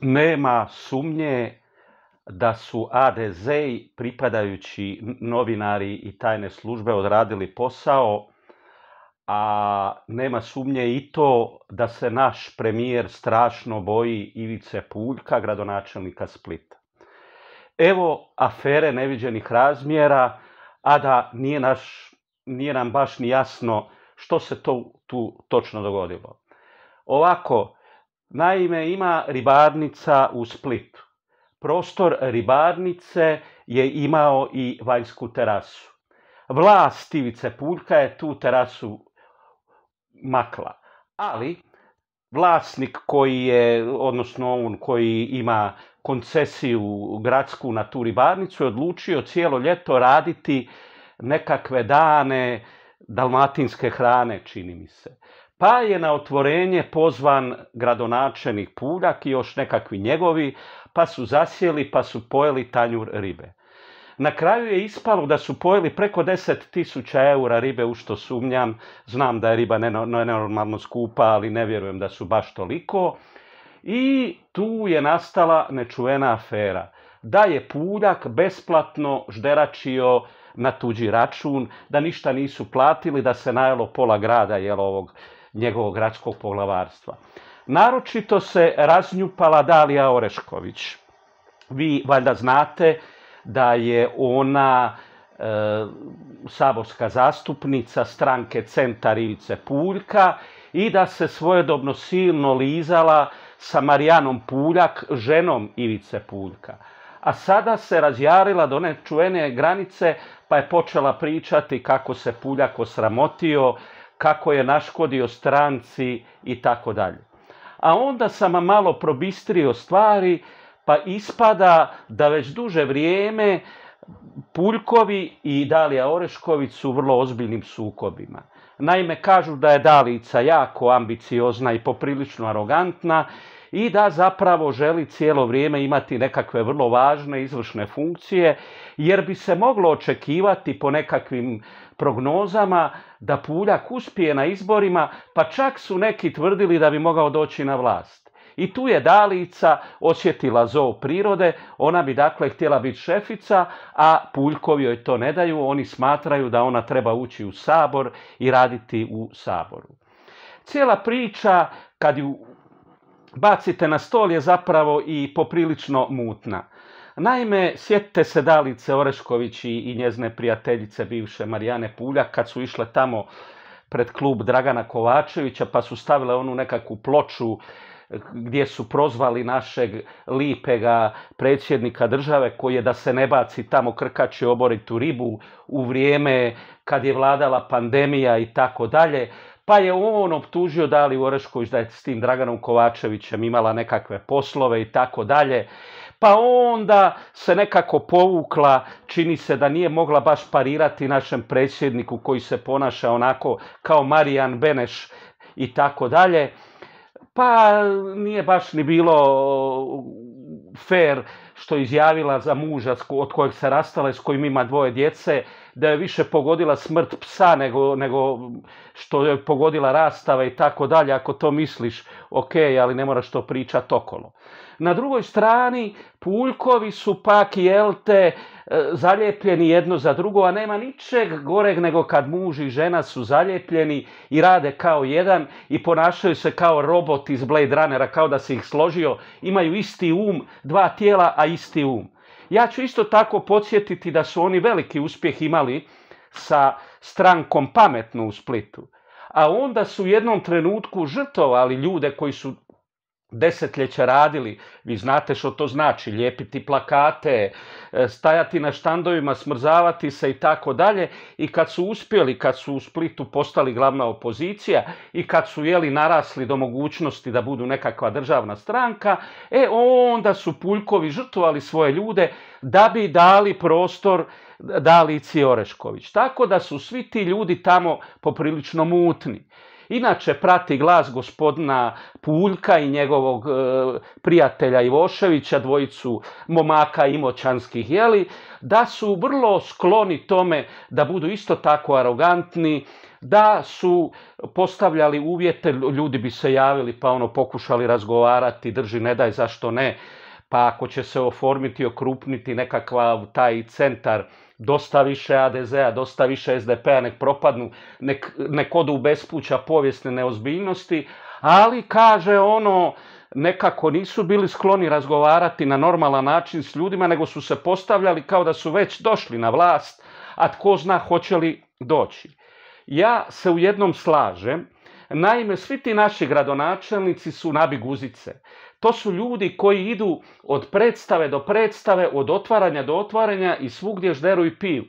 nema sumnje da su ADZ pripadajući novinari i tajne službe odradili posao, a nema sumnje i to da se naš premijer strašno boji Ivice Puljka, gradonačelnika Splita. Evo afere neviđenih razmjera, a da nije, naš, nije nam baš ni jasno što se to tu točno dogodilo. Ovako, Naime, ima ribarnica u Splitu. Prostor ribarnice je imao i vanjsku terasu. Vlast Ivice Puljka je tu terasu makla, ali vlasnik koji je, odnosno on koji ima koncesiju gradsku na tu ribarnicu je odlučio cijelo ljeto raditi nekakve dane dalmatinske hrane, čini mi se pa je na otvorenje pozvan gradonačelnik Puljak i još nekakvi njegovi, pa su zasjeli pa su pojeli tanjur ribe. Na kraju je ispalo da su pojeli preko 10.000 eura ribe, u što sumnjam. Znam da je riba nenormalno skupa, ali ne vjerujem da su baš toliko. I tu je nastala nečuvena afera. Da je Puljak besplatno žderačio na tuđi račun, da ništa nisu platili, da se najelo pola grada jelo ovog njegovog gradskog poglavarstva. Naročito se raznjupala Dalija Orešković. Vi valjda znate da je ona e, saborska zastupnica stranke Centar Ivice Puljka i da se svojedobno silno lizala sa Marijanom Puljak, ženom Ivice Puljka. A sada se razjarila do nečuvene čuvene granice pa je počela pričati kako se Puljak osramotio kako je naškodio stranci i tako dalje. A onda sam malo probistrio stvari, pa ispada da već duže vrijeme Puljkovi i Dalija Orešković su vrlo ozbiljnim sukobima. Naime, kažu da je Dalica jako ambiciozna i poprilično arogantna i da zapravo želi cijelo vrijeme imati nekakve vrlo važne izvršne funkcije jer bi se moglo očekivati po nekakvim prognozama da Puljak uspije na izborima, pa čak su neki tvrdili da bi mogao doći na vlast. I tu je Dalica osjetila zov prirode, ona bi dakle htjela biti šefica, a Puljkovi joj to ne daju, oni smatraju da ona treba ući u sabor i raditi u saboru. Cijela priča kad ju bacite na stol je zapravo i poprilično mutna. Naime, sjetite se Dalice Orešković i njezne prijateljice bivše Marijane Pulja kad su išle tamo pred klub Dragana Kovačevića pa su stavile onu nekakvu ploču eh, gdje su prozvali našeg lipega predsjednika države koji je da se ne baci tamo krkači oboritu ribu u vrijeme kad je vladala pandemija i tako dalje pa je on optužio Dali Orešković da je s tim Draganom Kovačevićem imala nekakve poslove i tako dalje. Pa onda se nekako povukla, čini se da nije mogla baš parirati našem predsjedniku koji se ponaša onako kao Marijan Beneš i tako dalje. Pa nije baš ni bilo fair što je izjavila za muža od kojeg se rastala s kojim ima dvoje djece, da je više pogodila smrt psa nego, nego što je pogodila rastava i tako dalje. Ako to misliš, ok, ali ne moraš to pričat okolo. Na drugoj strani puljkovi su pak jelte zaljepljeni jedno za drugo, a nema ničeg goreg nego kad muž i žena su zaljepljeni i rade kao jedan i ponašaju se kao robot iz Blade Runnera, kao da se ih složio, imaju isti um, dva tijela, a isti um. Ja ću isto tako podsjetiti da su oni veliki uspjeh imali sa strankom pametnu u Splitu. A onda su u jednom trenutku žrtovali ljude koji su desetljeća radili. Vi znate što to znači, lijepiti plakate, e, stajati na štandovima, smrzavati se i tako dalje. I kad su uspjeli, kad su u Splitu postali glavna opozicija i kad su jeli narasli do mogućnosti da budu nekakva državna stranka, e onda su Puljkovi žrtvovali svoje ljude da bi dali prostor Dalici Orešković. Tako da su svi ti ljudi tamo poprilično mutni. Inače prati glas gospodina Puljka i njegovog e, prijatelja Ivoševića, dvojicu momaka imoćanskih, jeli, da su vrlo skloni tome da budu isto tako arogantni, da su postavljali uvjete, ljudi bi se javili pa ono pokušali razgovarati, drži, ne daj, zašto ne, pa ako će se oformiti, okrupniti nekakva taj centar, dosta više ADZ-a, dosta više SDP-a, nek propadnu, nek, odu odu bespuća povijesne neozbiljnosti, ali kaže ono, nekako nisu bili skloni razgovarati na normalan način s ljudima, nego su se postavljali kao da su već došli na vlast, a tko zna hoće li doći. Ja se u jednom slažem, naime svi ti naši gradonačelnici su nabiguzice. To su ljudi koji idu od predstave do predstave, od otvaranja do otvaranja i svugdje žderu i piju.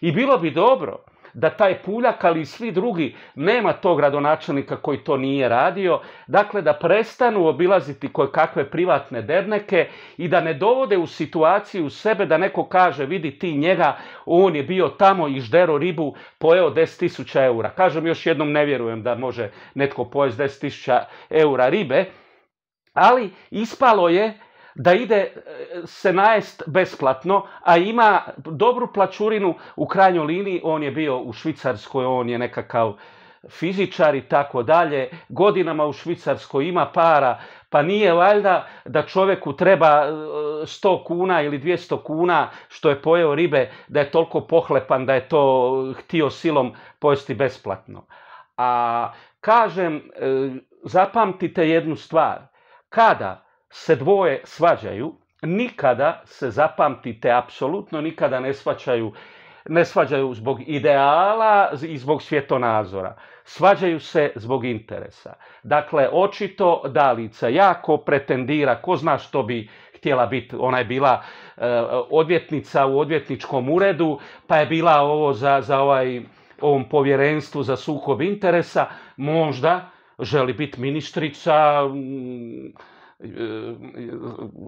I bilo bi dobro da taj Puljak, ali i svi drugi, nema tog gradonačelnika koji to nije radio, dakle da prestanu obilaziti koje kakve privatne derneke i da ne dovode u situaciju sebe da neko kaže vidi ti njega, on je bio tamo i ždero ribu, pojeo 10.000 eura. Kažem još jednom, ne vjerujem da može netko pojesti 10.000 eura ribe, ali ispalo je da ide e, se najest besplatno, a ima dobru plaćurinu u krajnjoj liniji. On je bio u Švicarskoj, on je nekakav fizičar i tako dalje. Godinama u Švicarskoj ima para, pa nije valjda da čovjeku treba 100 e, kuna ili 200 kuna što je pojeo ribe, da je toliko pohlepan da je to htio silom pojesti besplatno. A kažem, e, zapamtite jednu stvar kada se dvoje svađaju, nikada se zapamtite apsolutno, nikada ne svađaju, ne svađaju zbog ideala i zbog svjetonazora. Svađaju se zbog interesa. Dakle, očito Dalica jako pretendira, ko zna što bi htjela biti, ona je bila e, odvjetnica u odvjetničkom uredu, pa je bila ovo za, za ovaj, ovom povjerenstvu za sukob interesa, možda želi biti ministrica, e,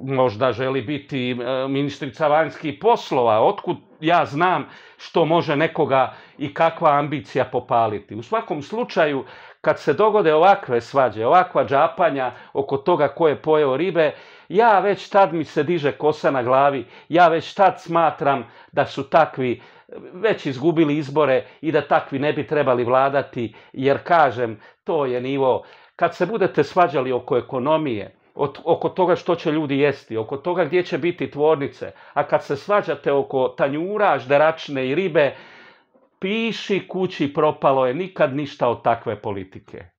možda želi biti e, ministrica vanjskih poslova, otkud ja znam što može nekoga i kakva ambicija popaliti. U svakom slučaju, kad se dogode ovakve svađe, ovakva džapanja oko toga ko je pojeo ribe, ja već tad mi se diže kosa na glavi, ja već tad smatram da su takvi već izgubili izbore i da takvi ne bi trebali vladati, jer kažem, to je nivo. Kad se budete svađali oko ekonomije, oko toga što će ljudi jesti, oko toga gdje će biti tvornice, a kad se svađate oko tanjura, žderačne i ribe, piši kući propalo je nikad ništa od takve politike.